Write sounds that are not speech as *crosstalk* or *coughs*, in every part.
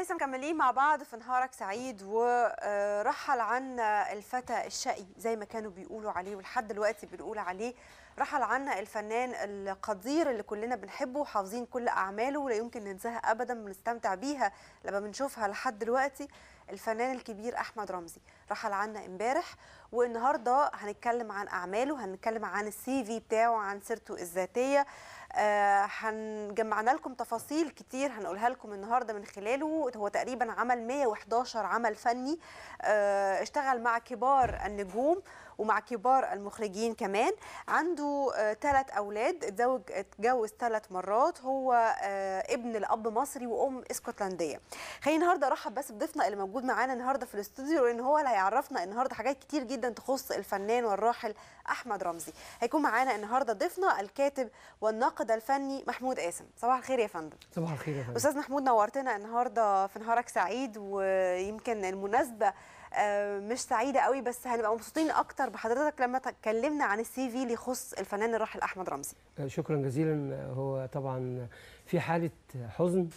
لسه مكملين مع بعض في نهارك سعيد ورحل آه، عنا الفتى الشقي زي ما كانوا بيقولوا عليه ولحد دلوقتي بنقول عليه رحل عنا الفنان القدير اللي كلنا بنحبه وحافظين كل اعماله ولا يمكن ننساها ابدا بنستمتع بيها لما بنشوفها لحد دلوقتي الفنان الكبير احمد رمزي رحل عنا امبارح والنهارده هنتكلم عن اعماله هنتكلم عن السي في بتاعه عن سيرته الذاتيه آه، هنجمعنا لكم تفاصيل كتير هنقولها لكم النهارده من خلاله هو تقريبا عمل 111 عمل فني آه، اشتغل مع كبار النجوم ومع كبار المخرجين كمان عنده ثلاث آه، أولاد اتزوج اتجوز ثلاث مرات هو آه، ابن لأب مصري وأم اسكتلندية خلينا النهاردة أرحب بس بضيفنا اللي موجود معانا النهاردة في الاستوديو لأن هو اللي هيعرفنا النهاردة حاجات كتير جدا تخص الفنان والراحل أحمد رمزي هيكون معانا النهاردة ضيفنا الكاتب والناقد الفني محمود قاسم صباح الخير يا فندم صباح الخير يا فندم أستاذ محمود نورتنا النهاردة في نهارك سعيد ويمكن المناسبة آه، مش سعيده قوي بس هنبقى مبسوطين اكتر بحضرتك لما تكلمنا عن السي في اللي يخص الفنان الراحل احمد رمزي آه، شكرا جزيلا آه، هو طبعا في حاله حزن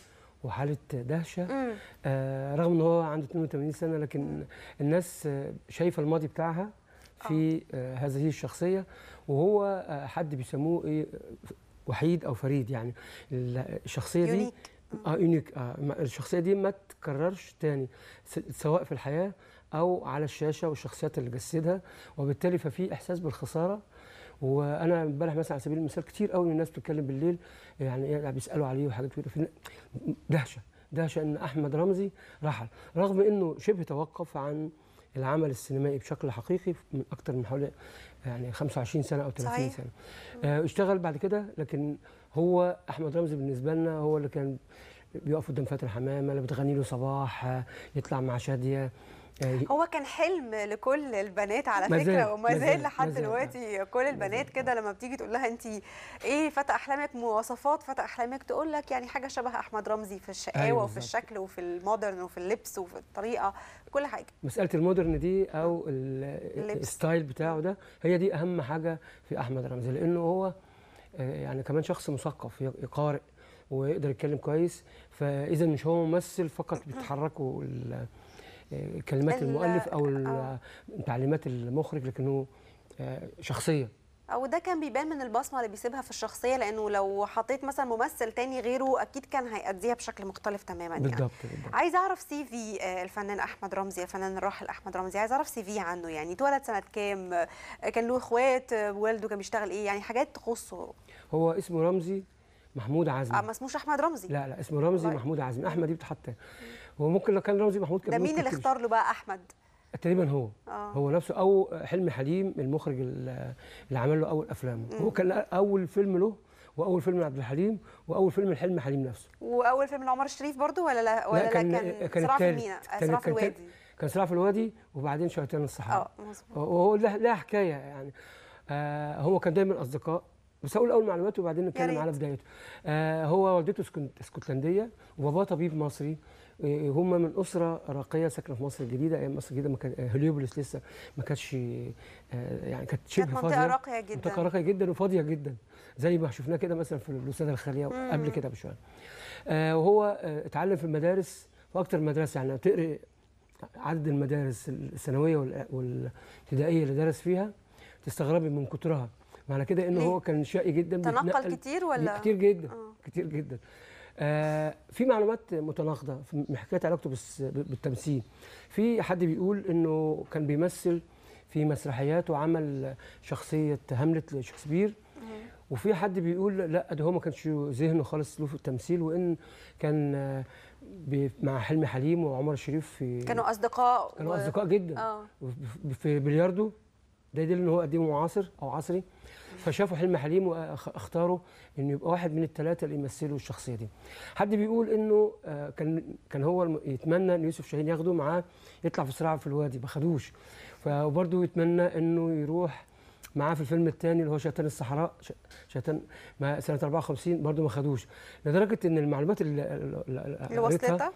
وحاله دهشه آه رغم ان هو عنده 82 سنه لكن الناس شايفه الماضي بتاعها في آه هذه الشخصيه وهو آه حد بيسموه ايه وحيد او فريد يعني الشخصيه دي يونيك. اه يونيك آه الشخصيه دي ما تكررش تاني سواء في الحياه او على الشاشه والشخصيات اللي جسدها وبالتالي ففي احساس بالخساره وانا امبارح مثلا على سبيل المثال كتير قوي من الناس بتتكلم بالليل يعني بيسالوا عليه وحاجات كده دهشه دهشه ان احمد رمزي رحل رغم انه شبه توقف عن العمل السينمائي بشكل حقيقي من اكتر من حوالي يعني 25 سنه او 30 صحيح. سنه آه، اشتغل بعد كده لكن هو احمد رمزي بالنسبه لنا هو اللي كان بيقف قدام فاتر حمامه اللي بتغني له صباح يطلع مع شاديه يعني هو كان حلم لكل البنات على فكره وما زال لحد آه. دلوقتي كل البنات كده آه. لما بتيجي تقول لها انت ايه فتى احلامك مواصفات فتى احلامك تقول لك يعني حاجه شبه احمد رمزي في الشقاوه أيوة وفي الشكل وفي المودرن وفي اللبس وفي الطريقه كل حاجه مساله المودرن دي او الستايل بتاعه ده هي دي اهم حاجه في احمد رمزي لانه هو آه، يعني كمان شخص مثقف قارئ ويقدر يتكلم كويس فاذا مش هو ممثل فقط بيتحركوا كلمات المؤلف او تعليمات المخرج لكنه آه، شخصيه او ده كان بيبان من البصمه اللي بيسيبها في الشخصيه لانه لو حطيت مثلا ممثل تاني غيره اكيد كان هيأديها بشكل مختلف تماما يعني. بالضبط يعني. بالضبط عايز اعرف سي في آه، الفنان احمد رمزي الفنان الراحل احمد رمزي عايز اعرف سي في عنه يعني اتولد سنه كام آه، كان له اخوات والده كان بيشتغل ايه يعني حاجات تخصه هو اسمه رمزي محمود عزمي اه ما اسموش احمد رمزي لا لا اسمه رمزي محمود عزمي احمد دي بتحط هو ممكن لو كان رمزي محمود كان ده مين اللي اختار له بقى احمد تقريبا هو آه. هو نفسه او حلمي حليم المخرج اللي عمل له اول افلامه هو كان اول فيلم له واول فيلم لعبد الحليم واول فيلم لحلمي حليم نفسه واول فيلم لعمر الشريف برضه ولا لا ولا لا كان, لا كان صراع في المينا صراع في الوادي كان صراع في الوادي وبعدين شويتين الصحراء اه وهو لها حكايه يعني آه هو كان دايما اصدقاء بس هقول اول معلوماته وبعدين نتكلم على بدايته آه هو والدته اسكتلنديه وباباه طبيب مصري هم من اسره راقيه ساكنه في مصر الجديده ايام مصر الجديده ما كان آه، هليوبوليس لسه ما كانتش آه، يعني كانت شبه كانت منطقه راقيه جدا منطقه راقيه جدا وفاضيه جدا زي ما شفناه كده مثلا في الاستاذ الخاليه قبل كده بشويه آه، وهو اتعلم في المدارس في اكتر مدرسه يعني تقري عدد المدارس الثانويه والابتدائيه اللي درس فيها تستغربي من كترها معنى كده ان هو كان شقي جدا تنقل كتير ولا كتير جدا آه. كتير جدا آه، في معلومات متناقضه من حكايه علاقته بالتمثيل في حد بيقول انه كان بيمثل في مسرحيات وعمل شخصيه هاملت لشكسبير وفي حد بيقول لا ده هو ما كانش ذهنه خالص له في التمثيل وان كان مع حلمي حليم وعمر الشريف في كانوا اصدقاء كانوا اصدقاء جدا آه. في بلياردو ده يدل ان هو قديم ومعاصر او عصري فشافوا حلم حليم واختاروا انه يبقى واحد من الثلاثه اللي يمثلوا الشخصيه دي حد بيقول انه آه، كان كان هو يتمنى ان يوسف شاهين ياخده معاه يطلع في صراع في الوادي ما خدوش فبرضه يتمنى انه يروح معاه في الفيلم الثاني اللي هو شيطان الصحراء شيطان سنه 54 برده ما خدوش لدرجه ان المعلومات اللي, اللي وصلتك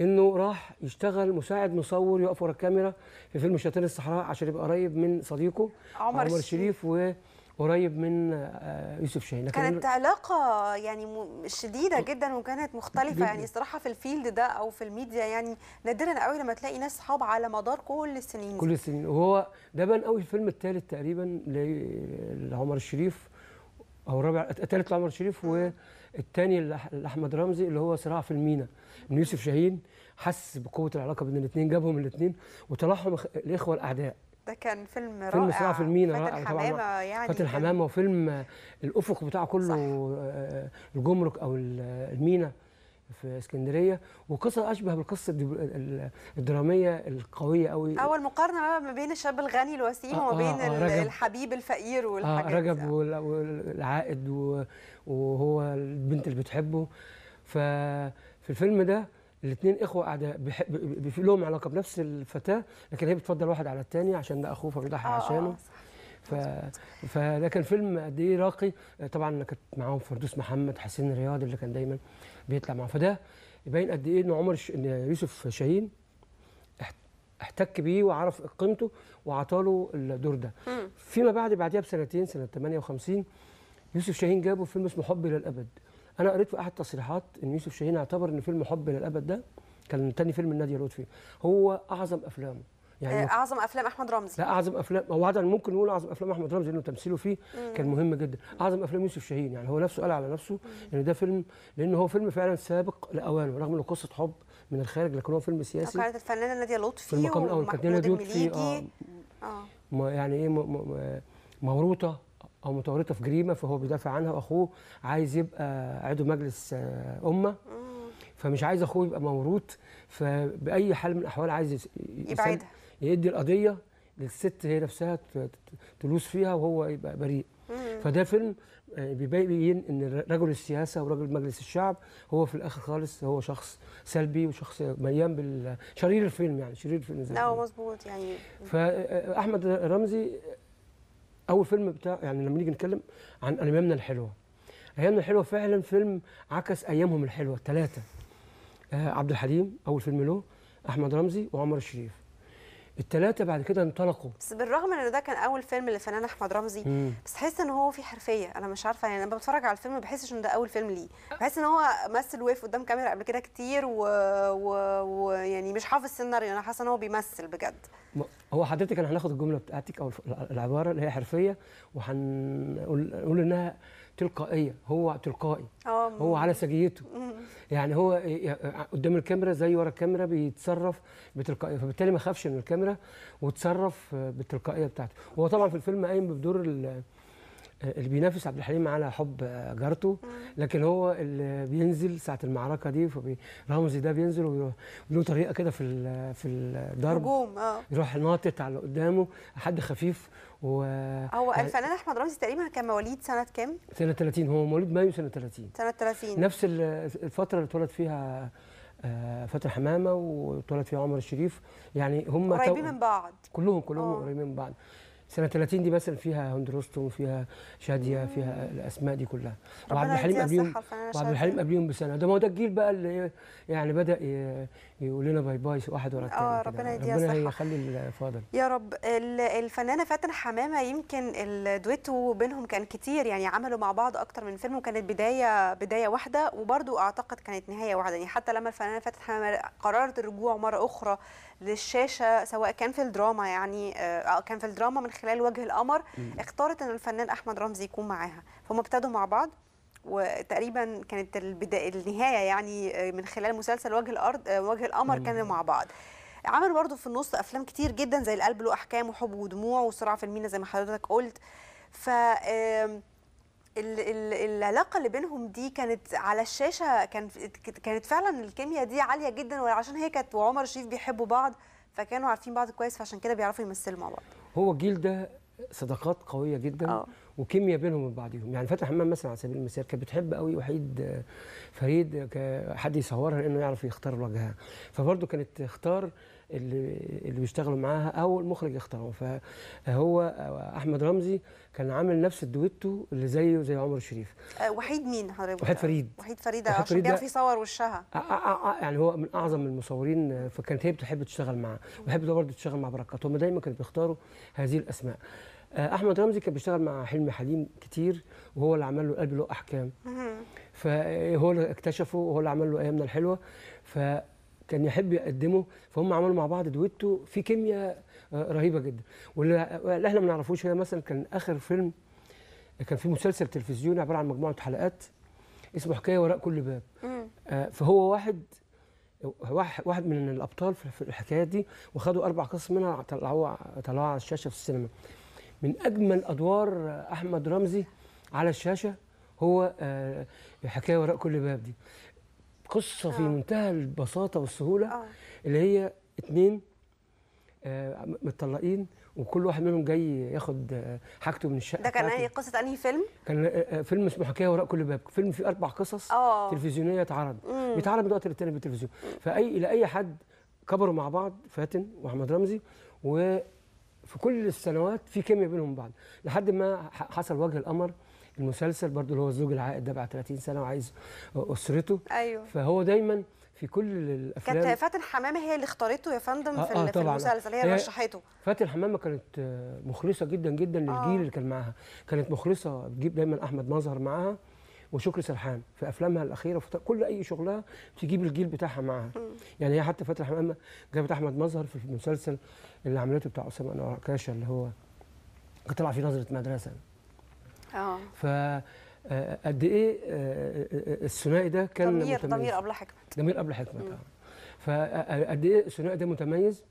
انه راح يشتغل مساعد مصور يقف ورا الكاميرا في فيلم شياطين الصحراء عشان يبقى قريب من صديقه عمر, عمر الشريف و قريب من آه، يوسف شاهين كانت علاقة يعني شديدة جدا وكانت مختلفة جداً. يعني الصراحة في الفيلد ده أو في الميديا يعني نادرا قوي لما تلاقي ناس صحاب على مدار كل السنين كل السنين وهو ده بان قوي الفيلم الثالث تقريبا لعمر الشريف او رابع الثالث لعمر شريف والثاني لاحمد رمزي اللي هو صراع في المينا ان يوسف شاهين حس بقوه العلاقه بين الاثنين جابهم الاثنين وطلعهم الاخوه الاعداء ده كان فيلم رائع فيلم صراع في المينا رائع طبعا يعني فات الحمامه وفيلم الافق بتاعه كله صح. آه، آه، الجمرك او المينا في اسكندريه وقصه اشبه بالقصه الدراميه القويه قوي اول مقارنه ما بين الشاب الغني الوسيم آه وما بين آه, آه، الحبيب الفقير آه، والحاجات آه رجب والعائد وهو البنت اللي بتحبه ففي الفيلم ده الاثنين اخوه قاعده بيحب لهم علاقه بنفس الفتاه لكن هي بتفضل واحد على الثاني عشان ده اخوه فبيضحي آه،, آه عشانه آه ف... فده كان فيلم قد ايه راقي طبعا كانت معاهم فردوس محمد حسين رياض اللي كان دايما بيطلع معاه فده يبين قد ايه ان عمر ش... ان يوسف شاهين احتك بيه وعرف قيمته وعطاله الدور ده فيما بعد بعديها بسنتين سنه 58 يوسف شاهين جابه فيلم اسمه حب الى الابد انا قريت في احد التصريحات ان يوسف شاهين اعتبر ان فيلم حب الى الابد ده كان تاني فيلم النادي لطفي هو اعظم افلامه يعني آه، اعظم افلام احمد رمزي لا اعظم افلام هو هذا ممكن نقول اعظم افلام احمد رمزي لانه تمثيله فيه مم. كان مهم جدا اعظم افلام يوسف شاهين يعني هو نفسه قال على نفسه ان يعني ده فيلم لان هو فيلم فعلا سابق لاوانه رغم انه قصه حب من الخارج لكن هو فيلم سياسي كانت الفنانه ناديه لطفي في المقام الاول كانت ناديه لطفي اه, آه. يعني ايه موروثه او متورطه في جريمه فهو بيدافع عنها واخوه عايز يبقى عضو مجلس آه، امه فمش عايز اخوه يبقى موروث فباي حال من الاحوال عايز يبعدها يدي القضيه للست هي نفسها تلوث فيها وهو يبقى بريء فده فيلم آه، بيبين ان رجل السياسه ورجل مجلس الشعب هو في الاخر خالص هو شخص سلبي وشخص مليان بال شرير الفيلم يعني شرير الفيلم زي لا مظبوط يعني فاحمد آه، آه، رمزي اول فيلم بتاع يعني لما نيجي نتكلم عن ايامنا الحلوه ايامنا الحلوه فعلا فيلم عكس ايامهم الحلوه الثلاثه عبد الحليم اول فيلم له احمد رمزي وعمر الشريف الثلاثه بعد كده انطلقوا بس بالرغم ان ده كان اول فيلم للفنان احمد رمزي مم. بس تحس ان هو فيه حرفيه انا مش عارفه يعني انا بتفرج على الفيلم ما بحسش ان ده اول فيلم ليه بحس ان هو مثل وقف قدام كاميرا قبل كده كتير ويعني و... و... يعني مش حافظ السيناريو انا حاسه ان هو بيمثل بجد هو حضرتك انا هناخد الجمله بتاعتك او العباره اللي هي حرفيه وهنقول انها تلقائيه هو تلقائي أوه. هو على سجيته يعني هو قدام الكاميرا زي ورا الكاميرا بيتصرف بتلقائيه فبالتالي ما خافش من الكاميرا وتصرف بالتلقائيه بتاعته هو طبعا في الفيلم قايم بدور اللي بينافس عبد الحليم على حب جارته لكن هو اللي بينزل ساعه المعركه دي فرمزي ده بينزل وله طريقه كده في في الضرب هجوم اه يروح ناطط على قدامه حد خفيف و هو آه. الفنان احمد رمزي تقريبا كان مواليد سنه كام؟ سنه 30 هو مواليد مايو سنه 30 سنه 30 نفس الفتره اللي اتولد فيها آه، فتحي حمامه واتولد فيها عمر الشريف يعني هم قريبين من بعض كلهم كلهم آه. قريبين من بعض سنه 30 دي مثلا فيها رستم وفيها شاديه فيها الاسماء دي كلها وعبد الحليم قبليهم وعبد الحليم قبليهم بسنه ده ما هو ده الجيل بقى اللي يعني بدا يقول لنا باي باي واحد ورا الثاني اه ربنا يديها ربنا يخلي الفاضل يا رب الفنانه فاتن حمامه يمكن الدويتو بينهم كان كتير يعني عملوا مع بعض اكتر من فيلم وكانت بدايه بدايه واحده وبرده اعتقد كانت نهايه واحده يعني حتى لما الفنانه فاتن حمامه قررت الرجوع مره اخرى للشاشه سواء كان في الدراما يعني آه كان في الدراما من خلال وجه القمر اختارت ان الفنان احمد رمزي يكون معاها فهم ابتدوا مع بعض وتقريبا كانت البدايه النهايه يعني آه، من خلال مسلسل وجه الارض آه، وجه القمر كانوا مع بعض عمل برضه في النص افلام كتير جدا زي القلب له احكام وحب ودموع وصراع في المينا زي ما حضرتك قلت ف ال ال العلاقه اللي بينهم دي كانت على الشاشه كان كانت فعلا الكيمياء دي عاليه جدا وعشان هي كانت وعمر شريف بيحبوا بعض فكانوا عارفين بعض كويس فعشان كده بيعرفوا يمثلوا مع بعض هو الجيل ده صداقات قويه جدا أوه. وكيمياء بينهم وبعضهم يعني فتحي حمام مثلا على سبيل المثال كانت بتحب قوي وحيد فريد حد يصورها لانه يعرف يختار وجهها فبرضه كانت تختار اللي اللي بيشتغلوا معاها او المخرج اختارهم فهو احمد رمزي كان عامل نفس الدويتو اللي زيه زي عمر الشريف آه، وحيد مين حضرتك وحيد فريد وحيد فريد آه، عشان بيعرف يصور وشها آه، يعني هو من اعظم المصورين فكانت هي بتحب تشتغل معاه وبحب برضه تشتغل مع بركات هم دايما كانوا بيختاروا هذه الاسماء احمد رمزي كان بيشتغل مع حلمي حليم كتير وهو اللي عمل له قلب له احكام فهو اللي اكتشفه وهو اللي عمل له ايامنا الحلوه ف كان يحب يقدمه فهم عملوا مع بعض دويتو في كيمياء آه، رهيبه جدا واللي احنا ما نعرفوش هي مثلا كان اخر فيلم كان في مسلسل تلفزيوني عباره عن مجموعه حلقات اسمه حكايه وراء كل باب آه، فهو واحد واحد من الابطال في الحكايات دي وخدوا اربع قصص منها طلعوها طلعوها على الشاشه في السينما من اجمل ادوار آه، احمد رمزي على الشاشه هو حكايه وراء كل باب دي قصه في آه. منتهى البساطه والسهوله آه. اللي هي اتنين آه متطلقين وكل واحد منهم جاي ياخد آه، حاجته من الشقه ده كان اي قصه انهي فيلم كان آه، فيلم اسمه حكايه وراء كل باب فيلم فيه اربع قصص أوه. تلفزيونيه اتعرض بيتعرض من وقت للتاني بالتلفزيون فاي اي حد كبروا مع بعض فاتن واحمد رمزي وفي كل السنوات في كيمياء بينهم بعض لحد ما حصل وجه القمر المسلسل برضو اللي هو الزوج العائد ده بعد 30 سنه وعايز اسرته ايوه فهو دايما في كل الافلام كانت فاتن حمامه هي اللي اختارته يا فندم آه في, آه, آه، في المسلسل هي اللي رشحته فاتن حمامه كانت مخلصه جدا جدا للجيل آه. اللي كان معاها كانت مخلصه بتجيب دايما احمد مظهر معاها وشكري سرحان في افلامها الاخيره في كل اي شغلها بتجيب الجيل بتاعها معاها يعني هي حتى فاتن حمامه جابت احمد مظهر في المسلسل اللي عملته بتاع اسامه انور كاشا اللي هو كان طلع فيه نظره مدرسه آه. آه،, اه قد ايه آه، الثنائي ده كان ضمير ضمير قبل حكمه ضمير قبل حكمه طبعا فقد ايه الثنائي ده متميز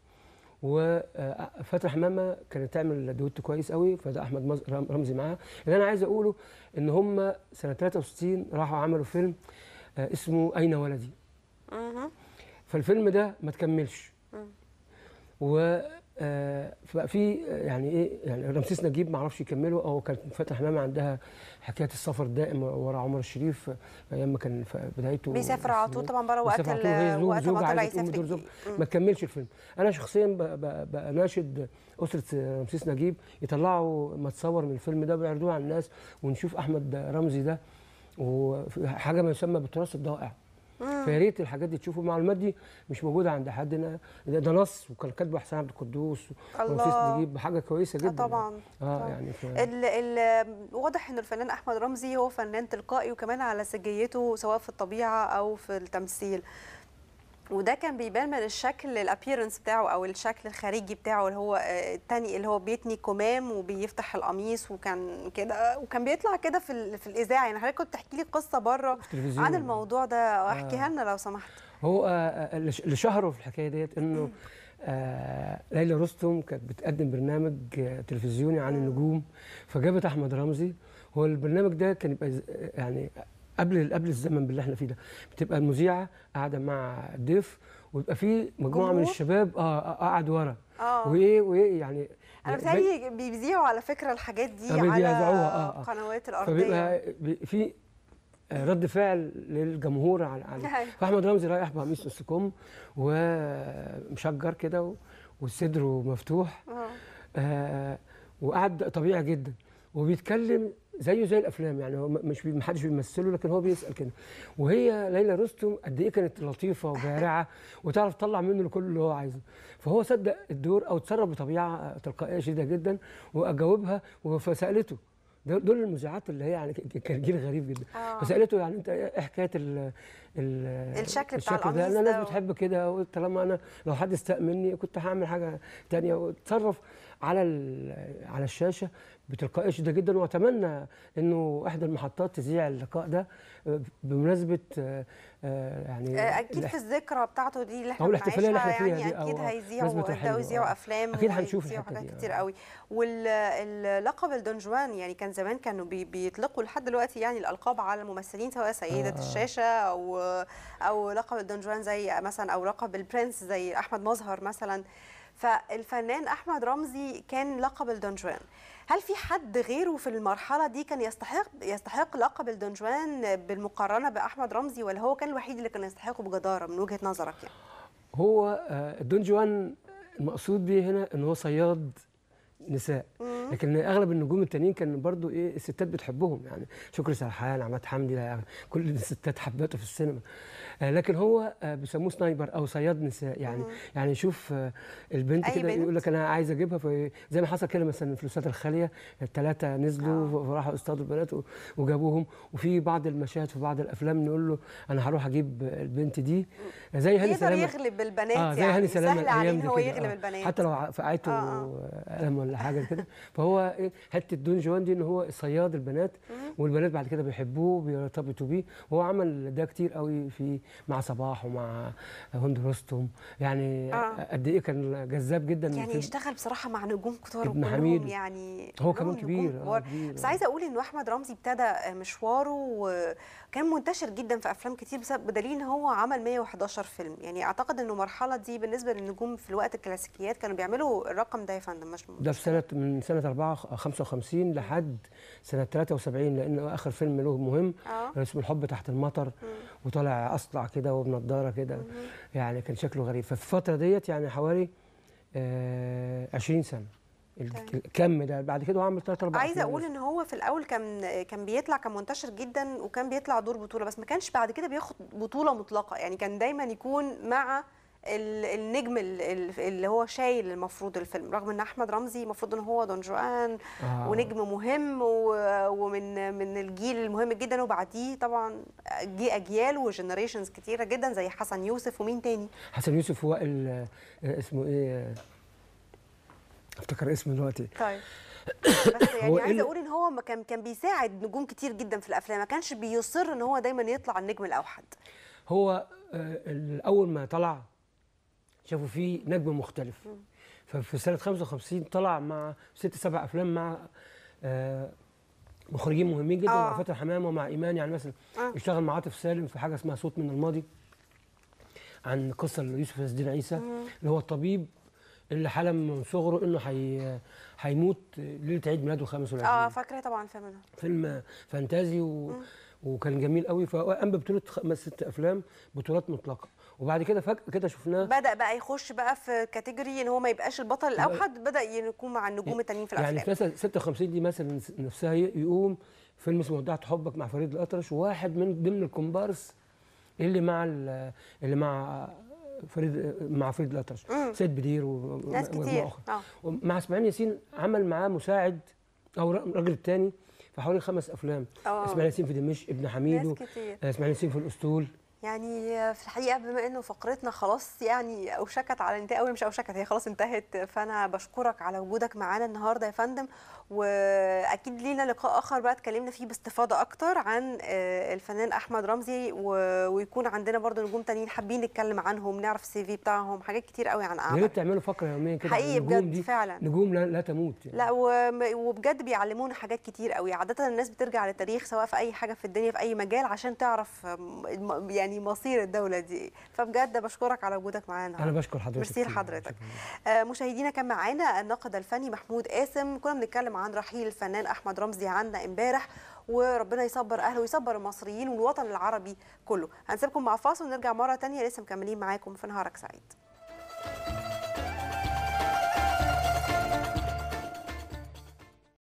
وفتح حمامه كانت تعمل دوت كويس قوي فده احمد رمزي معاها اللي انا عايز اقوله ان هم سنه 63 راحوا عملوا فيلم اسمه اين ولدي فالفيلم ده ما تكملش و آه، فبقى في آه، يعني ايه يعني رمسيس نجيب ما اعرفش يكمله او كانت فاتح ماما عندها حكايه السفر الدائم ورا عمر الشريف ايام ما كان في بدايته بيسافر على طول طبعا بره وقت وقت ما طلع يسافر ما تكملش الفيلم انا شخصيا بناشد اسره آه، رمسيس نجيب يطلعوا ما تصور من الفيلم ده ويعرضوه على الناس ونشوف احمد رمزي ده وحاجه ما يسمى بالتراث الضائع فيا ريت الحاجات دي تشوفوا المعلومات دي مش موجوده عند حد ده نص وكان كاتبه حسين عبد القدوس ونفيس نجيب حاجه كويسه جدا يعني. طبعا اه طبعا. يعني ف... ال ال واضح ان الفنان احمد رمزي هو فنان تلقائي وكمان على سجيته سواء في الطبيعه او في التمثيل وده كان بيبان من الشكل الابييرنس بتاعه او الشكل الخارجي بتاعه اللي هو آه، الثاني اللي هو بيتني كمام وبيفتح القميص وكان كده وكان بيطلع كده في, في الاذاعه يعني حضرتك كنت تحكي لي قصه بره عن الموضوع ده آه. احكيها لنا لو سمحت هو اللي آه، شهره في الحكايه ديت انه ليلى رستم كانت بتقدم برنامج تلفزيوني عن النجوم فجابت احمد رمزي هو البرنامج ده كان يبقى يعني قبل قبل الزمن اللي احنا فيه ده بتبقى المذيعه قاعده مع الضيف ويبقى في مجموعه من الشباب آه،, آه،, اه قاعد ورا اه وايه وايه يعني انا بتهيألي بيذيعوا على فكره الحاجات دي آه، على آه قنوات الارضيه فبيبقى في رد فعل للجمهور على على *laughs* أيوه. فاحمد رمزي رايح بقميص نص كم ومشجر كده وصدره مفتوح آه وقعد طبيعي جدا وبيتكلم زيه زي الافلام يعني هو مش ما حدش بيمثله لكن هو بيسال كده وهي ليلى رستم قد ايه كانت لطيفه وبارعه وتعرف تطلع منه كل اللي هو عايزه فهو صدق الدور او تصرف بطبيعه تلقائيه شديده جدا واجاوبها فسالته دول المذيعات اللي هي يعني كان جيل غريب جدا آه. فسالته يعني انت ايه, إيه حكايه الـ الـ الشكل, الشكل بتاع ده انا بتحب كده طالما انا لو حد استاء مني كنت هعمل حاجه ثانيه وتصرف على على الشاشه بتلقائيه شديده جدا واتمنى انه احدى المحطات تذيع اللقاء ده بمناسبه آه، يعني آه، اكيد في الذكرى بتاعته دي اللي احنا الاحتفاليه اللي احنا فيها يعني اكيد هيذيعوا ده ويذيعوا افلام اكيد هنشوف حاجات آه. كتير قوي واللقب الدون جوان يعني كان زمان كانوا بيطلقوا لحد دلوقتي يعني الالقاب على الممثلين سواء سيده آه. الشاشه او او لقب الدون جوان زي مثلا او لقب البرنس زي احمد مظهر مثلا فالفنان احمد رمزي كان لقب الدونجوان هل في حد غيره في المرحله دي كان يستحق يستحق لقب الدونجوان بالمقارنه باحمد رمزي ولا هو كان الوحيد اللي كان يستحقه بجداره من وجهه نظرك يعني هو آه، الدونجوان المقصود به هنا ان هو صياد نساء لكن اغلب النجوم التانيين كان برضو ايه الستات بتحبهم يعني شكري سرحان عماد حمدي كل الستات حباته في السينما آه، لكن هو آه، بيسموه سنايبر او صياد نساء يعني مم. يعني يشوف آه، البنت كده يقول لك انا عايز اجيبها في زي ما حصل كده مثلا في الاستاذ الخاليه الثلاثه نزلوا وراحوا اصطادوا البنات وجابوهم وفي بعض المشاهد في بعض الافلام نقول له انا هروح اجيب البنت دي زي هاني سلامه يقدر يغلب البنات آه زي يعني هاني سلامه سهل عليه ان هو يغلب البنات حتى لو في آه قلم ولا ولا حاجه كده فهو إيه، حته دون جوان دي ان هو صياد البنات والبنات بعد كده بيحبوه بيرتبطوا بيه وهو عمل ده كتير قوي في مع صباح ومع هند رستم يعني آه. قد ايه كان جذاب جدا يعني اشتغل بصراحه مع نجوم كتار وكلهم يعني هو كمان كبير, آه، كبير بس آه. عايزه اقول انه احمد رمزي ابتدى مشواره كان منتشر جدا في افلام كتير بسبب بدليل ان هو عمل 111 فيلم يعني اعتقد انه المرحله دي بالنسبه للنجوم في الوقت الكلاسيكيات كانوا بيعملوا الرقم ده يا فندم مش ده في سنه من سنه 4 55 لحد سنه 73 لان اخر فيلم له مهم آه. اسمه الحب تحت المطر مم. وطالع اصلع كده وبنضاره كده يعني كان شكله غريب ففي الفتره ديت يعني حوالي آه 20 سنه طيب. الكم ده بعد كده هو عمل 3 4 عايزه اقول ان هو في الاول كان كان بيطلع كان منتشر جدا وكان بيطلع دور بطوله بس ما كانش بعد كده بياخد بطوله مطلقه يعني كان دايما يكون مع النجم اللي هو شايل المفروض الفيلم رغم ان احمد رمزي المفروض ان هو دون جوان آه. ونجم مهم ومن من الجيل المهم جدا وبعديه طبعا جي اجيال وجنريشنز كتيره جدا زي حسن يوسف ومين تاني حسن يوسف هو اسمه ايه افتكر اسمه دلوقتي طيب *coughs* بس يعني عايز إيه؟ اقول ان هو كان كان بيساعد نجوم كتير جدا في الافلام ما كانش بيصر ان هو دايما يطلع النجم الاوحد هو آه، اول ما طلع شافوا فيه نجم مختلف ففي سنه 55 طلع مع ست سبع افلام مع آه، مخرجين مهمين جدا آه. مع فتح حمامه ومع ايمان يعني مثلا آه. اشتغل مع عاطف سالم في حاجه اسمها صوت من الماضي عن قصه ليوسف الدين عيسى اللي هو الطبيب اللي حلم من صغره انه حي... هيموت ليله عيد ميلاده 25 اه فاكره طبعا فيلم ده فيلم فانتازي و... وكان جميل قوي فقام ببطوله خمس ست افلام بطولات مطلقه وبعد كده فجاه كده شفناه بدا بقى يخش بقى في كاتيجوري ان هو ما يبقاش البطل الاوحد بدا يكون مع النجوم التانيين في الافلام يعني في 56 دي مثلا نفسها يقوم فيلم اسمه ودعت حبك مع فريد الاطرش واحد من ضمن الكومبارس اللي مع اللي مع فريد مع فريد الأطرش سيد بدير و... ناس كتير آه. اسماعيل ياسين عمل معاه مساعد او الراجل الثاني في حوالي خمس افلام آه. اسماعيل ياسين في دمشق ابن حميدو آه، اسماعيل ياسين في الاسطول يعني في الحقيقه بما انه فقرتنا خلاص يعني اوشكت على انتهاء او مش اوشكت هي خلاص انتهت فانا بشكرك على وجودك معانا النهارده يا فندم واكيد لينا لقاء اخر بقى اتكلمنا فيه باستفاضه اكتر عن آه، الفنان احمد رمزي ويكون عندنا برضو نجوم تانيين حابين نتكلم عنهم نعرف السي في بتاعهم حاجات كتير قوي عن اعمالهم يا ريت تعملوا فقره يوميا كده حقيقي بجد دي فعلا نجوم لا, لا تموت يعني. لا وبجد بيعلمونا حاجات كتير قوي عاده الناس بترجع للتاريخ سواء في اي حاجه في الدنيا في اي مجال عشان تعرف يعني يعني مصير الدوله دي ايه فبجد بشكرك على وجودك معانا انا بشكر حضرتك ميرسي لحضرتك آه، مشاهدينا كان معانا الناقد الفني محمود قاسم كنا بنتكلم عن رحيل الفنان احمد رمزي عنا امبارح وربنا يصبر اهله ويصبر المصريين والوطن العربي كله هنسيبكم مع فاصل ونرجع مره ثانيه لسه مكملين معاكم في نهارك سعيد